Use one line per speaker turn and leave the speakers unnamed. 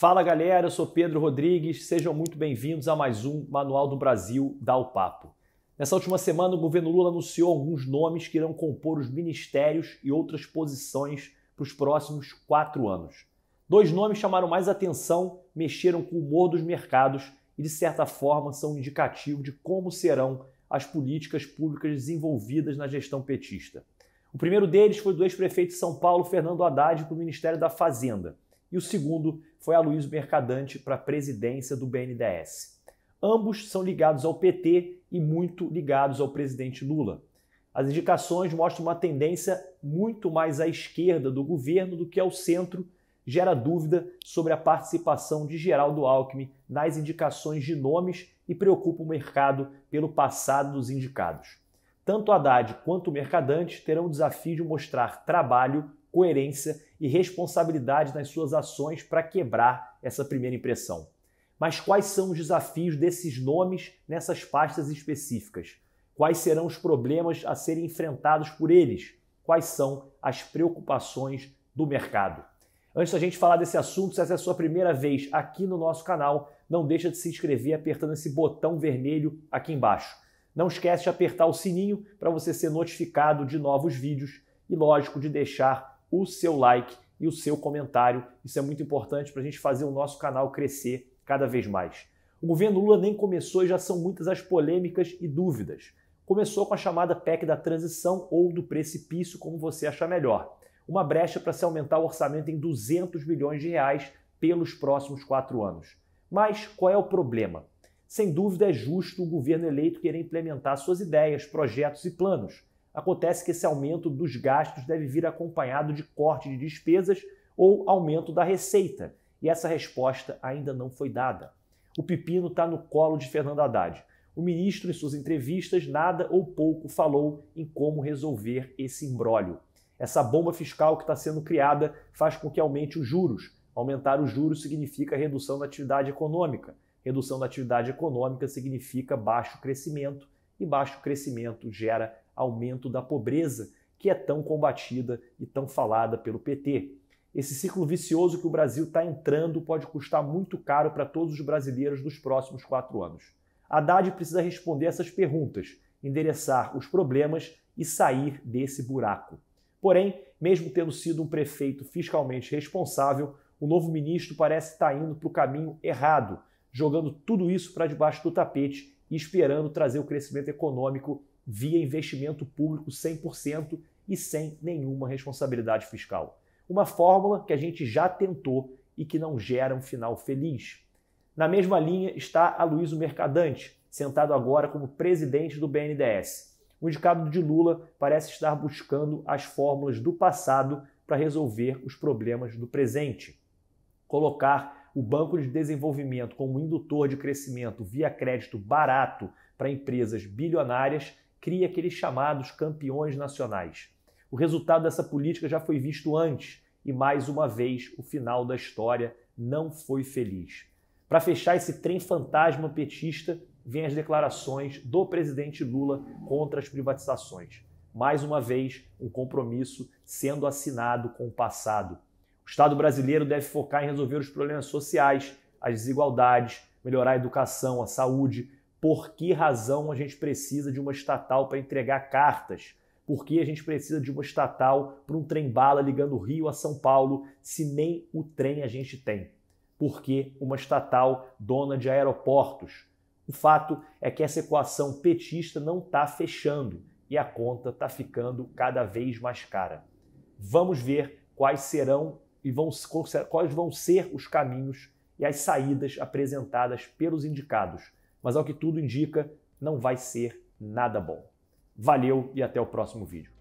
Fala galera, eu sou Pedro Rodrigues, sejam muito bem-vindos a mais um Manual do Brasil Dá o Papo. Nessa última semana, o governo Lula anunciou alguns nomes que irão compor os ministérios e outras posições para os próximos quatro anos. Dois nomes chamaram mais atenção, mexeram com o humor dos mercados e, de certa forma, são um indicativo de como serão as políticas públicas desenvolvidas na gestão petista. O primeiro deles foi do ex-prefeito de São Paulo, Fernando Haddad, para o Ministério da Fazenda e o segundo foi a Luiz Mercadante para a presidência do BNDES. Ambos são ligados ao PT e muito ligados ao presidente Lula. As indicações mostram uma tendência muito mais à esquerda do governo do que ao centro, gera dúvida sobre a participação de Geraldo Alckmin nas indicações de nomes e preocupa o mercado pelo passado dos indicados. Tanto Haddad quanto o Mercadante terão o desafio de mostrar trabalho coerência e responsabilidade nas suas ações para quebrar essa primeira impressão. Mas quais são os desafios desses nomes nessas pastas específicas? Quais serão os problemas a serem enfrentados por eles? Quais são as preocupações do mercado? Antes da gente falar desse assunto, se essa é a sua primeira vez aqui no nosso canal, não deixa de se inscrever apertando esse botão vermelho aqui embaixo. Não esquece de apertar o sininho para você ser notificado de novos vídeos e, lógico, de deixar o seu like e o seu comentário. Isso é muito importante para a gente fazer o nosso canal crescer cada vez mais. O governo Lula nem começou e já são muitas as polêmicas e dúvidas. Começou com a chamada PEC da transição ou do precipício, como você achar melhor. Uma brecha para se aumentar o orçamento em 200 bilhões de reais pelos próximos quatro anos. Mas qual é o problema? Sem dúvida é justo o governo eleito querer implementar suas ideias, projetos e planos, Acontece que esse aumento dos gastos deve vir acompanhado de corte de despesas ou aumento da receita. E essa resposta ainda não foi dada. O pepino está no colo de Fernando Haddad. O ministro, em suas entrevistas, nada ou pouco falou em como resolver esse imbróglio. Essa bomba fiscal que está sendo criada faz com que aumente os juros. Aumentar os juros significa redução da atividade econômica. Redução da atividade econômica significa baixo crescimento, e baixo crescimento gera aumento da pobreza, que é tão combatida e tão falada pelo PT. Esse ciclo vicioso que o Brasil está entrando pode custar muito caro para todos os brasileiros nos próximos quatro anos. Haddad precisa responder essas perguntas, endereçar os problemas e sair desse buraco. Porém, mesmo tendo sido um prefeito fiscalmente responsável, o novo ministro parece estar tá indo para o caminho errado, jogando tudo isso para debaixo do tapete e esperando trazer o crescimento econômico via investimento público 100% e sem nenhuma responsabilidade fiscal. Uma fórmula que a gente já tentou e que não gera um final feliz. Na mesma linha está a Luiz Mercadante, sentado agora como presidente do BNDES. O indicado de Lula parece estar buscando as fórmulas do passado para resolver os problemas do presente. Colocar o Banco de Desenvolvimento como indutor de crescimento via crédito barato para empresas bilionárias cria aqueles chamados campeões nacionais. O resultado dessa política já foi visto antes e, mais uma vez, o final da história não foi feliz. Para fechar esse trem fantasma petista, vêm as declarações do presidente Lula contra as privatizações. Mais uma vez, um compromisso sendo assinado com o passado. O Estado brasileiro deve focar em resolver os problemas sociais, as desigualdades, melhorar a educação, a saúde, por que razão a gente precisa de uma estatal para entregar cartas, por que a gente precisa de uma estatal para um trem-bala ligando Rio a São Paulo, se nem o trem a gente tem, por que uma estatal dona de aeroportos. O fato é que essa equação petista não está fechando e a conta está ficando cada vez mais cara. Vamos ver quais serão e vão, quais vão ser os caminhos e as saídas apresentadas pelos indicados mas ao que tudo indica, não vai ser nada bom. Valeu e até o próximo vídeo.